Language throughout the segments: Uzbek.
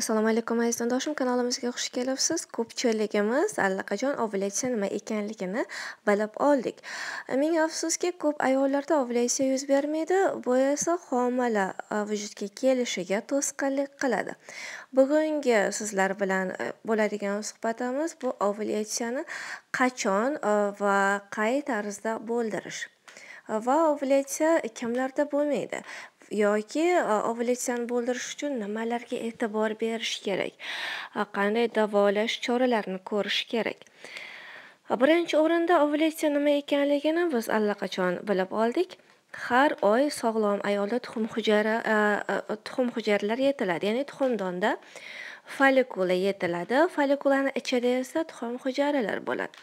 assalomu alaykum aziz do'stdoshim kanalimizga xush kelibsiz ko'pchiligimiz allaqachon ovulyatsiya nima ekanligini bilib oldik ming afsuski ko'p ayollarda ovulyatsiya yuz bermaydi bu esa homila e, vujudga kelishiga to'sqinlik qiladi bugungi sizlar bilan e, bo'ladigan suhbatimiz bu ovulyatsiyani qachon e, va qay tarzda bo'ldirish va ovulyatsiya kimlarda bo'lmaydi yoki e, ovulyatsiyani bo'ldirish uchun nimalarga e'tibor berish kerak e, qanday davolash choralarini ko'rish kerak e, birinchi o'rinda ovulyatsiya nima ekanligini biz allaqachon bilib oldik har oy sog'lom ayolda tuxum hujayra tuxum hujayralar yetiladi ya'ni tuxumdonda folikula yetiladi folikulani ichida esa tuxum hujayralar bo'ladi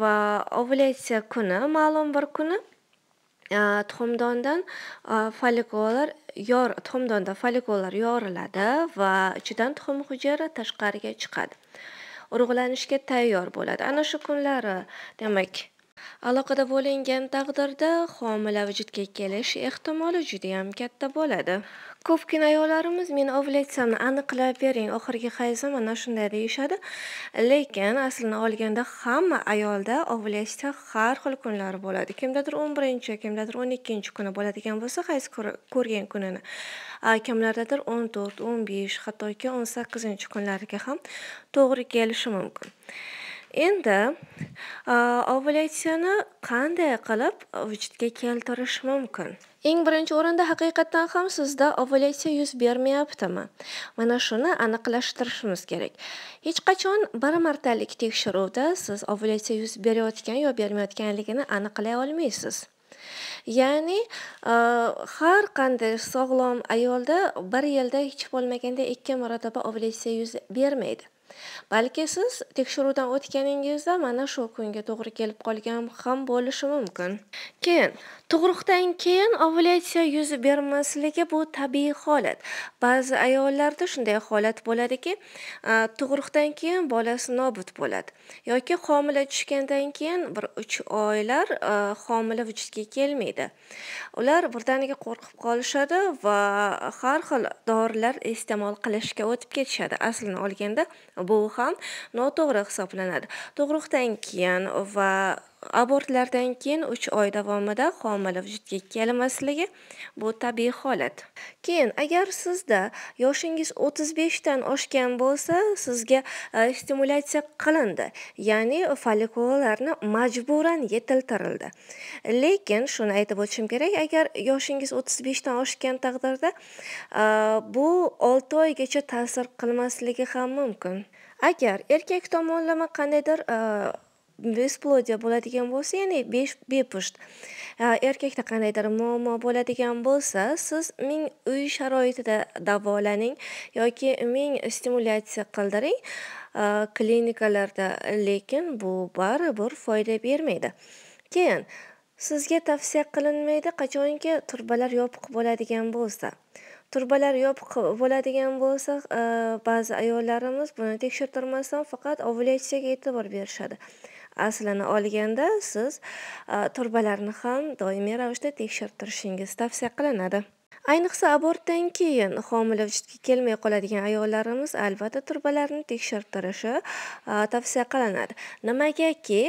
va ovulyatsiya kuni ma'lum bir kuni tuxumdondan folikollar yor tomdonda folikollar yoriladi va ichidan tuxum hujayra tashqariga chiqadi urug'lanishga tayyor bo'ladi ana shu kunlari demak Aloqada bo'lingan taqdirda homila vujudga kelish ehtimoli juda ham katta bo'ladi. Ko'pgina ayollarimiz men ovulatsiyamni aniqlab bering, oxirgi hayzim mana shunday deyishadi. Lekin aslini olganda hamma ayolda ovulyatsiya har xil kunlari bo'ladi. Kimdadir 11-chi, kimdadir 12-chi kuni bo'ladigan bo'lsa, hayz ko'rgan kunini. Kimlardadir 14, 15, hattoki 18-kunlariga ham to'g'ri kelishi mumkin. endi ovulyatsiyani qanday qilib vujudga keltirish mumkin eng birinchi o'rinda haqiqatdan ham sizda ovulyatsiya yuz bermayaptimi mana shuni aniqlashtirishimiz kerak hech qachon bir martalik tekshiruvda siz ovulyatsiya yuz berayotgan yo bermayotganligini aniqlay olmaysiz ya'ni har qanday sog'lom ayolda bir yilda hech bo'lmaganda ikki marotaba ovulyatsiya yuz bermaydi balki siz tekshiruvdan o'tganingizda mana shu kunga to'g'ri kelib qolgan ham bo'lishi mumkin keyin tug'ruqdan keyin ovulyatsiya yuz bermasligi bu tabiiy holat ba'zi ayollarda shunday holat bo'ladiki tug'ruqdan keyin bolasi nobud bo'ladi yoki homila tushgandan keyin bir uch oylar homila vujudga kelmaydi ular birdaniga qo'rqib qolishadi va har xil dorilar iste'mol qilishga o'tib ketishadi aslini olganda bu ham noto'g'ri hisoblanadi tug'ruqdan keyin va abortlardan keyin 3 oy davomida homila vujudga kelmasligi bu tabiiy holat keyin agar sizda yoshingiz 35 dan oshgan bo'lsa sizga e, stimulyatsiya qilindi ya'ni folikulalarni majburan yetiltirildi lekin shuni aytib o'tishim kerak agar yoshingiz 35 dan oshgan taqdirda e, bu 6 oygacha ta'sir qilmasligi ham mumkin agar erkak tomonlama qandaydir e, besplodiya bo'ladigan bo'lsa ya'ni bepusht erkakda qandaydir muammo bo'ladigan bo'lsa siz ming uy sharoitida davolaning yoki ming stimulyatsiya qildiring klinikalarda lekin bu baribir foyda bermaydi keyin sizga tavsiya qilinmaydi qachonki turbalar yopiq bo'ladigan bo'lsa turbalar yopiq bo'ladigan bo'lsa ba'zi ayollarimiz buni tekshirtirmasdan faqat ovulyatsiyaga e'tibor berishadi aslini olganda siz turbalarni ham doimiy ravishda tekshirtirishingiz tavsiya qilinadi ayniqsa abortdan keyin homila vujudga kelmay qoladigan ayollarimiz albatta turbalarni tekshirtirishi tavsiya qilinadi nimagaki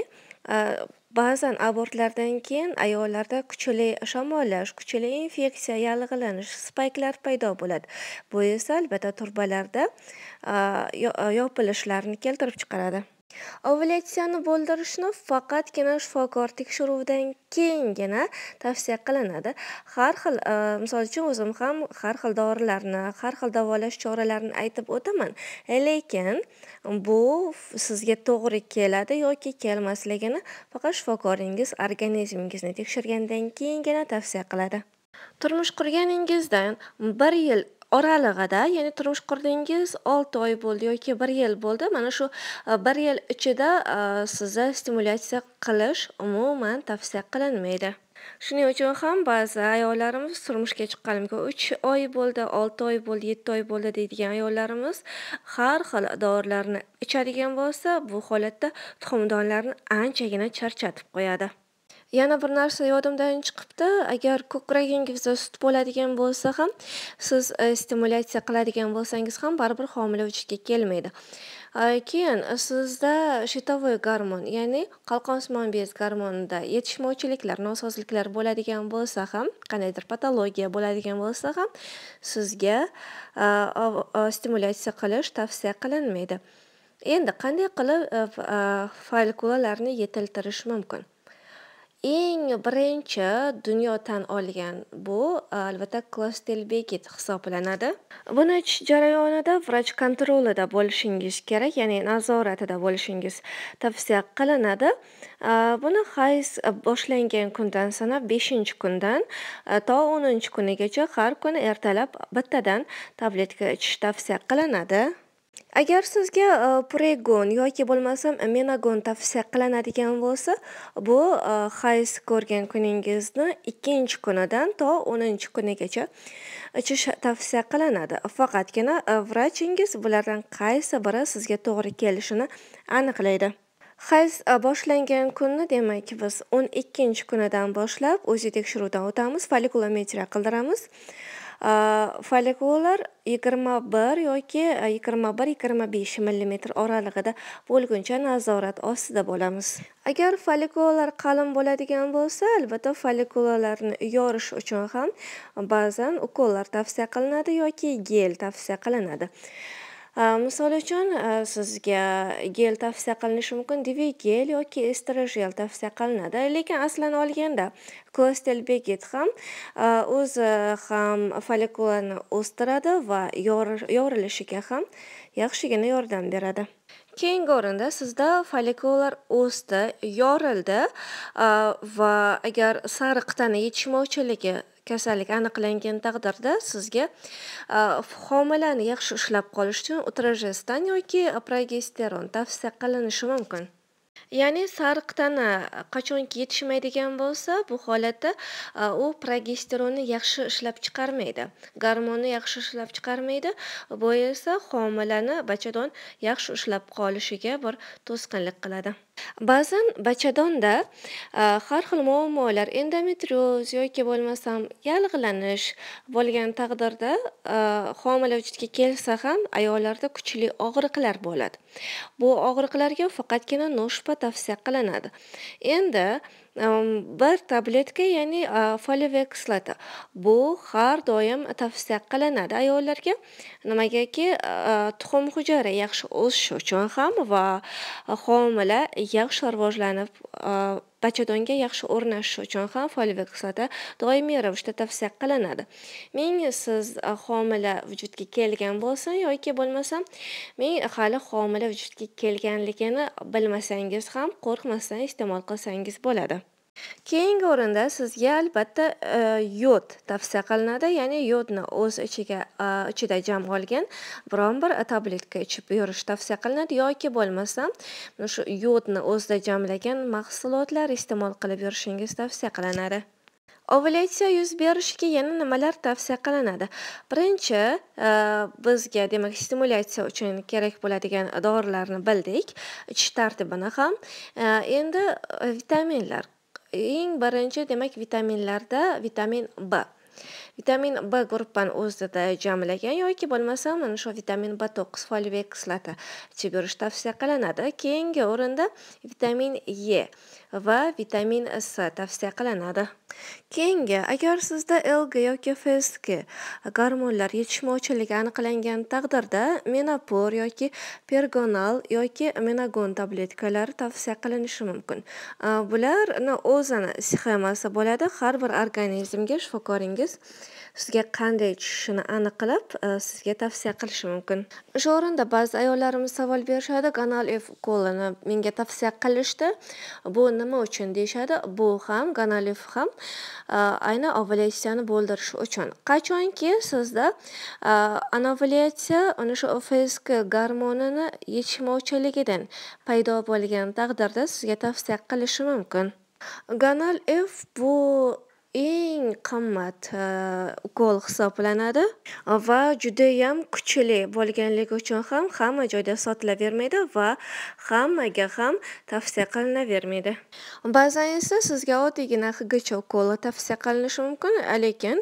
ba'zan abortlardan keyin ayollarda kuchli shamollash kuchli infeksiya yallig'lanish spayklar paydo bo'ladi bu esa albatta turbalarda yopilishlarni keltirib chiqaradi ovulyatsiyani bo'ldirishni faqatgina shifokor tekshiruvidan keyingina tavsiya qilinadi. Har xil, e, misol uchun o'zim ham har xil dorilarni, har xil davolash choralarini aytib o'taman, lekin bu sizga to'g'ri keladi yoki kelmasligini faqat shifokoringiz organizmingizni tekshirgandan keyingina tavsiya qiladi. Turmush qurganingizdan 1 yil oralig'ida ya'ni turmush qurdingiz olti oy bo'ldi yoki bir yil bo'ldi mana shu e, bir yil ichida e, sizni stimulyatsiya qilish umuman tavsiya qilinmaydi shuning uchun ham ba'zi ayollarimiz turmushga chiqqanimga uch oy bo'ldi olti oy bo'ldi yetti oy bo'ldi deydigan ayollarimiz har xil dorilarni ichadigan bo'lsa bu holatda tuxumdonlarni anchagina charchatib qo'yadi yana bir narsa yodimdan chiqibdi agar ko'kragingizda sut bo'ladigan bo'lsa ham siz e, stimulyatsiya qiladigan bo'lsangiz ham baribir homila vujudga kelmaydi e, keyin e, sizda shitovoy gormon ya'ni qalqonsimon bez gormonida yetishmovchiliklar nosozliklar bo'ladigan bo'lsa ham qandaydir patologiya bo'ladigan bo'lsa ham sizga stimulyatsiya qilish tavsiya qilinmaydi endi qanday qilib follikulalarni yetiltirish mumkin eng birinchi dunyo tan olgan bu e, albatta klostelbekit hisoblanadi buni ichish jarayonida vrach kontrolida bo'lishingiz kerak ya'ni nazoratida bo'lishingiz tavsiya qilinadi e, buni hayz e, boshlangan kundan sanab beshinchi kundan to o'ninchi kunigacha har kuni ertalab bittadan tabletka ichish tavsiya qilinadi Agar sizga e, Pregon yoki bo'lmasam Menagon tavsiya qilinadigan bo'lsa, bu e, hayz ko'rgan kuningizni 2-kunidan to 10-kunigacha ichish tavsiya qilinadi. Faqatgina e, vrachingiz bulardan qaysi biri sizga to'g'ri kelishini aniqlaydi. Hayz boshlangan kunni, demak, biz 12-kunidan boshlab o'zi tekshiruvdan o'tamiz, folikulometriya qildiramiz. follikullar 21 yoki 21-25 e, mm oralig'ida bo'lguncha nazorat ostida bo'lamiz agar follikullar qalin bo'ladigan bo'lsa albatta follikullarni yorish uchun ham ba'zan ukollar tavsiya qilinadi yoki gel tavsiya qilinadi misol uchun sizga gel tavsiya qilinishi mumkin divigel gel yoki estrogel tavsiya qilinadi lekin aslan olganda kostel ham o'zi ham folikulani o'stiradi va yorilishiga ham yaxshigina yordam beradi keyingi o'rinda sizda follikular o'sdi yorildi va agar sariq tana yetishmovchiligi kasallik aniqlangan taqdirda sizga homilani yaxshi ushlab qolish uchun utrajestdan yoki progesteron tavsiya qilinishi mumkin Ya'ni sariq tana e, qachonki yetishmaydigan bo'lsa, bu holatda e, u progesteronni yaxshi ishlab chiqarmaydi. Gormonni yaxshi ishlab chiqarmaydi, bu esa homilani bachadon yaxshi ushlab qolishiga bir to'sqinlik qiladi. Ba'zan bachadonda e, har xil muammolar, endometrioz yoki bo'lmasam yallig'lanish bo'lgan taqdirda homila vujudga kelsa ham ayollarda kuchli og'riqlar bo'ladi. Bu og'riqlarga faqatgina noshpa oziq tavsiya qilinadi endi ehm, bir tabletka ya'ni e, foliyaviy kislota bu har doim tavsiya qilinadi ayollarga nimagaki e, tuxum hujayra yaxshi o'sishi uchun ham va homila yaxshi rivojlanib e, bachadonga yaxshi o'rnashishi uchun ham foliyaviy kislota doimiy ravishda tavsiya qilinadi ming siz e, homila vujudga kelgan bo'lsin yoki bo'lmasa ming hali homila vujudga kelganligini bilmasangiz ham qo'rqmasdan iste'mol qilsangiz bo'ladi keyingi o'rinda sizga albatta e, yod tavsiya qilinadi ya'ni yodni o'z ichiga ichida jam olgan biron bir tabletka ichib yurish tavsiya qilinadi yoki bo'lmasam shu yodni o'zida jamlagan mahsulotlar iste'mol qilib yurishingiz tavsiya qilinadi ovulyatsiya yuz berishiga yana nimalar tavsiya qilinadi birinchi e, bizga demak stimulyatsiya uchun kerak bo'ladigan dorilarni bildik ichish tartibini ham e, endi vitaminlar eng birinchi demak vitaminlarda vitamin b vitamin b guruhini o'zida jamlagan yoki bo'lmasa mana shu vitamin b to'qqiz folivek kislota ichib yurish tavsiya qilinadi keyingi o'rinda vitamin e va vitamin s tavsiya qilinadi keyingi agar sizda lg yoki fsg gormonlar yetishmovchiligi aniqlangan taqdirda menopor yoki pergonal yoki menagon tabletkalari tavsiya qilinishi mumkin bularni o'zini sxemasi bo'ladi har bir organizmga shifokoringiz sizga qanday tushishini aniq qilib e, sizga tavsiya qilishi mumkin o'sha o'rinda ba'zi ayollarimiz savol berishadi ganal f ukolini menga tavsiya qilishdi bu nima uchun deyishadi bu ham gonalif ham e, aynan ovulyatsiyani bo'ldirish uchun qachonki sizda e, anovulyatsiya ana shu fsk garmonini yetishmovchiligidan paydo bo'lgan taqdirda sizga tavsiya qilishi mumkin ganal f bu eng qimmat ukol e, hisoblanadi va judayam kuchli bo'lganligi uchun ham hamma joyda sotilavermaydi va hammaga ham tavsiya qilinavermaydi ba'zan esa sizga oddiygina higacha ukol tavsiya qilinishi mumkin lekin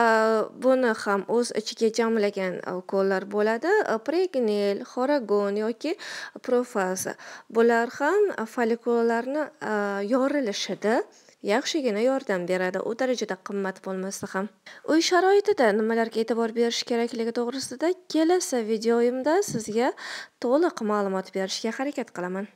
e, buni ham o'z ichiga jamlagan ukollar e, bo'ladi pregnil xoragon yoki profaza bular ham folikulalarni yorilishida yaxshigina yordam beradi u darajada qimmat bo'lmasa ham uy sharoitida nimalarga e'tibor berish kerakligi to'g'risida kelasi videoyimda sizga to'liq ma'lumot berishga harakat qilaman